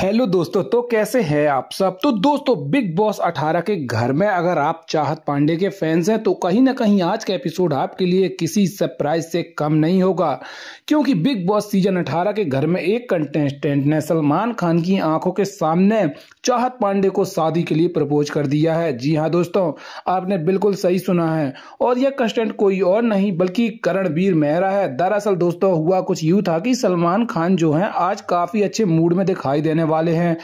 hello दोस्तों तो कैसे हैं आप सब तो दोस्तों बिग बॉस 18 के घर में अगर आप चाहत पांडे के फैंस हैं तो कहीं ना कहीं आज का एपिसोड आपके लिए किसी सरप्राइज से कम नहीं होगा क्योंकि बिग बॉस सीजन 18 के घर में एक कंटेस्टेंट ने सलमान खान की आंखों के सामने चाहत पांडे को शादी के लिए प्रपोज कर दिया है जी हाँ दोस्तों आपने बिल्कुल सही सुना है और यह कंस्टेंट कोई और नहीं बल्कि करणवीर मेहरा है दरअसल दोस्तों हुआ कुछ यूं था कि सलमान खान जो है आज काफी अच्छे मूड में दिखाई देने वाले हैं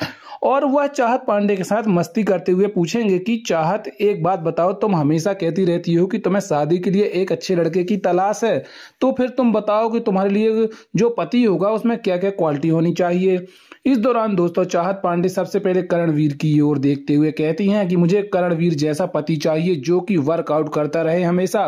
और वह चाहत पांडे के साथ मस्ती करते हुए पूछेंगे कि चाहत एक बात बताओ तुम हमेशा कहती रहती हो कि तुम्हें शादी के लिए एक अच्छे लड़के की तलाश है तो फिर तुम बताओ कि तुम्हारे लिए जो पति होगा उसमें क्या क्या क्वालिटी होनी चाहिए इस दौरान दोस्तों चाहत पांडे सबसे पहले करणवीर की ओर देखते हुए कहती हैं कि मुझे करणवीर जैसा पति चाहिए जो कि वर्कआउट करता रहे हमेशा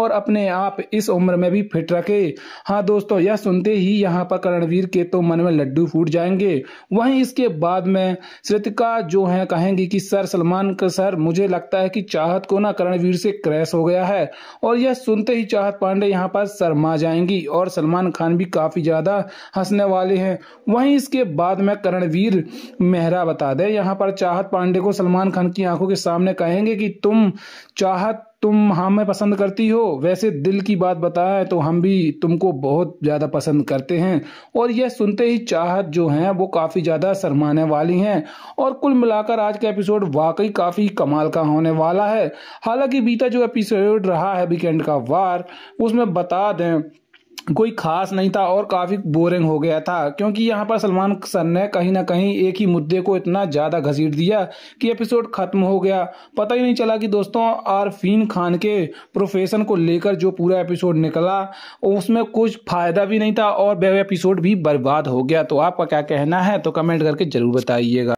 और अपने आप इस उम्र में भी फिट रखे हाँ दोस्तों यह सुनते ही यहाँ पर करणवीर के तो मन में लड्डू फूट जाएंगे वहीं इसके बाद में श्रितिका जो है कहेंगी कि सर सलमान का सर मुझे लगता है कि चाहत को ना करणवीर से क्रैश हो गया है और यह सुनते ही चाहत पांडे यहाँ पर शर्मा जाएंगी और सलमान खान भी काफी ज्यादा हंसने वाले हैं वहीं इसके बाद में करणवीर मेहरा बता दे यहाँ पर चाहत पांडे को सलमान खान की आंखों के सामने कहेंगे कि तुम चाहत तुम हमें हाँ पसंद करती हो वैसे दिल की बात बताए तो हम भी तुमको बहुत ज़्यादा पसंद करते हैं और यह सुनते ही चाहत जो है वो काफ़ी ज़्यादा शरमाने वाली हैं और कुल मिलाकर आज का एपिसोड वाकई काफ़ी कमाल का होने वाला है हालांकि बीता जो एपिसोड रहा है वीकेंड का वार उसमें बता दें कोई खास नहीं था और काफ़ी बोरिंग हो गया था क्योंकि यहाँ पर सलमान सर ने कहीं ना कहीं एक ही मुद्दे को इतना ज़्यादा घसीट दिया कि एपिसोड ख़त्म हो गया पता ही नहीं चला कि दोस्तों आरफीन खान के प्रोफेशन को लेकर जो पूरा एपिसोड निकला उसमें कुछ फ़ायदा भी नहीं था और वह एपिसोड भी बर्बाद हो गया तो आपका क्या कहना है तो कमेंट करके ज़रूर बताइएगा